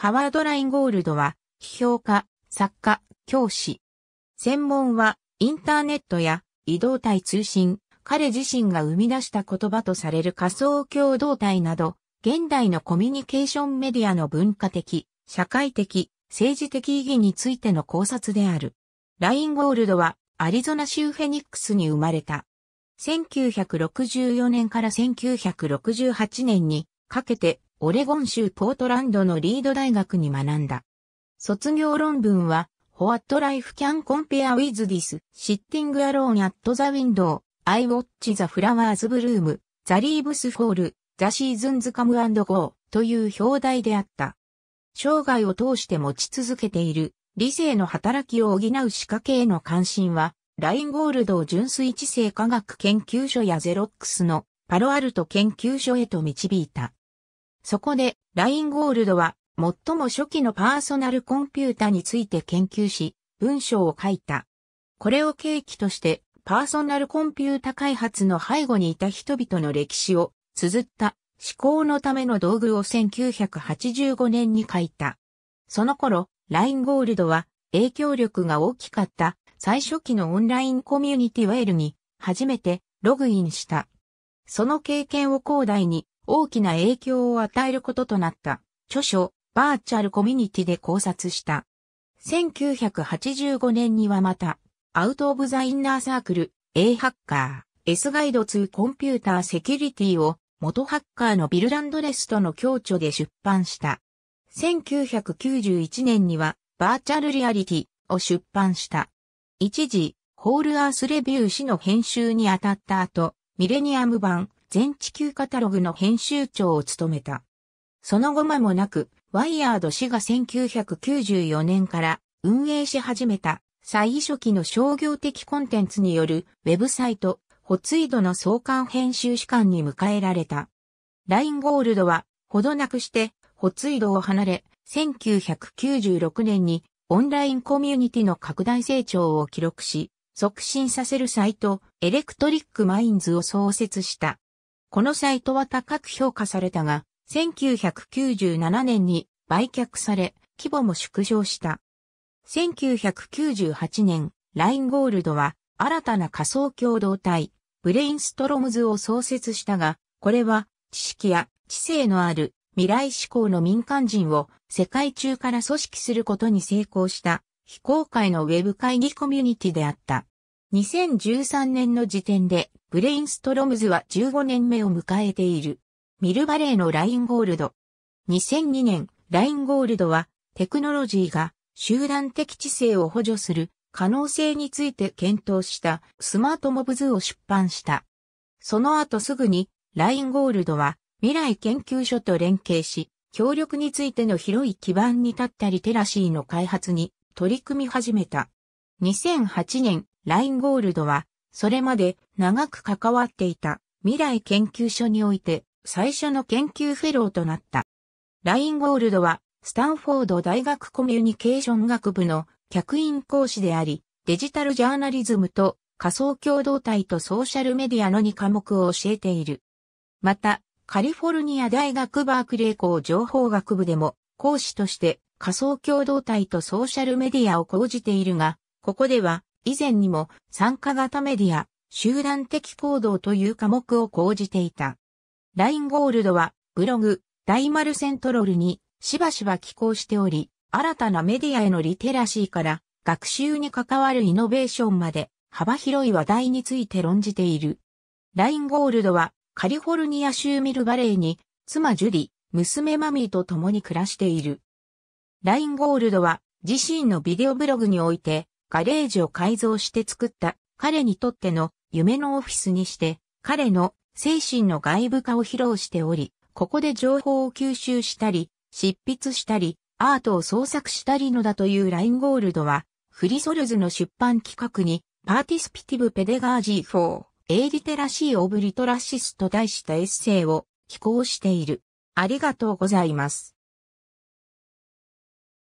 ハワード・ラインゴールドは、批評家、作家、教師。専門は、インターネットや移動体通信、彼自身が生み出した言葉とされる仮想共同体など、現代のコミュニケーションメディアの文化的、社会的、政治的意義についての考察である。ラインゴールドはアリゾナ州フェニックスに生まれた。1964年から1968年にかけてオレゴン州ポートランドのリード大学に学んだ。卒業論文は、What Life Can Compare With This, Sitting Alone at the Window, I Watch the Flowers Bloom, The Leaves Fall, The Seasons Come and Go という表題であった。生涯を通して持ち続けている理性の働きを補う仕掛けへの関心は、ラインゴールド純粋知性科学研究所やゼロックスのパロアルト研究所へと導いた。そこで、ラインゴールドは、最も初期のパーソナルコンピュータについて研究し、文章を書いた。これを契機として、パーソナルコンピュータ開発の背後にいた人々の歴史を綴った思考のための道具を1985年に書いた。その頃、ラインゴールドは影響力が大きかった最初期のオンラインコミュニティウェールに初めてログインした。その経験を広大に大きな影響を与えることとなった、著書、バーチャルコミュニティで考察した。1985年にはまた、アウト・オブ・ザ・インナー・サークル、A ハッカー、S ガイド2コンピューター・セキュリティを、元ハッカーのビルランドレスとの共著で出版した。1991年には、バーチャルリアリティを出版した。一時、ホールアースレビュー誌の編集に当たった後、ミレニアム版、全地球カタログの編集長を務めた。その後間もなく、ワイヤード氏が1994年から運営し始めた最初期の商業的コンテンツによるウェブサイト、ホツイドの創刊編集士官に迎えられた。ラインゴールドは、ほどなくして、ホツイドを離れ、1996年にオンラインコミュニティの拡大成長を記録し、促進させるサイト、エレクトリックマインズを創設した。このサイトは高く評価されたが、1997年に売却され、規模も縮小した。1998年、ラインゴールドは新たな仮想共同体、ブレインストロムズを創設したが、これは知識や知性のある未来志向の民間人を世界中から組織することに成功した非公開のウェブ会議コミュニティであった。2013年の時点で、ブレインストロムズは15年目を迎えている。ミルバレーのラインゴールド。2002年、ラインゴールドは、テクノロジーが集団的知性を補助する可能性について検討したスマートモブズを出版した。その後すぐに、ラインゴールドは未来研究所と連携し、協力についての広い基盤に立ったリテラシーの開発に取り組み始めた。2008年、ラインゴールドは、それまで長く関わっていた未来研究所において最初の研究フェローとなった。ラインゴールドは、スタンフォード大学コミュニケーション学部の客員講師であり、デジタルジャーナリズムと仮想共同体とソーシャルメディアの2科目を教えている。また、カリフォルニア大学バークレー校情報学部でも講師として仮想共同体とソーシャルメディアを講じているが、ここでは以前にも参加型メディア、集団的行動という科目を講じていた。ラインゴールドはブログ、大丸セントロールにしばしば寄稿しており、新たなメディアへのリテラシーから学習に関わるイノベーションまで幅広い話題について論じている。ラインゴールドはカリフォルニア州ミルバレーに妻ジュリ、娘マミーと共に暮らしている。ラインゴールドは自身のビデオブログにおいてガレージを改造して作った彼にとっての夢のオフィスにして、彼の精神の外部化を披露しており、ここで情報を吸収したり、執筆したり、アートを創作したりのだというラインゴールドは、フリソルズの出版企画に、パーティスピティブ・ペデガージー4、エイリテラシー・オブ・リトラシスと題したエッセイを寄稿している。ありがとうございます。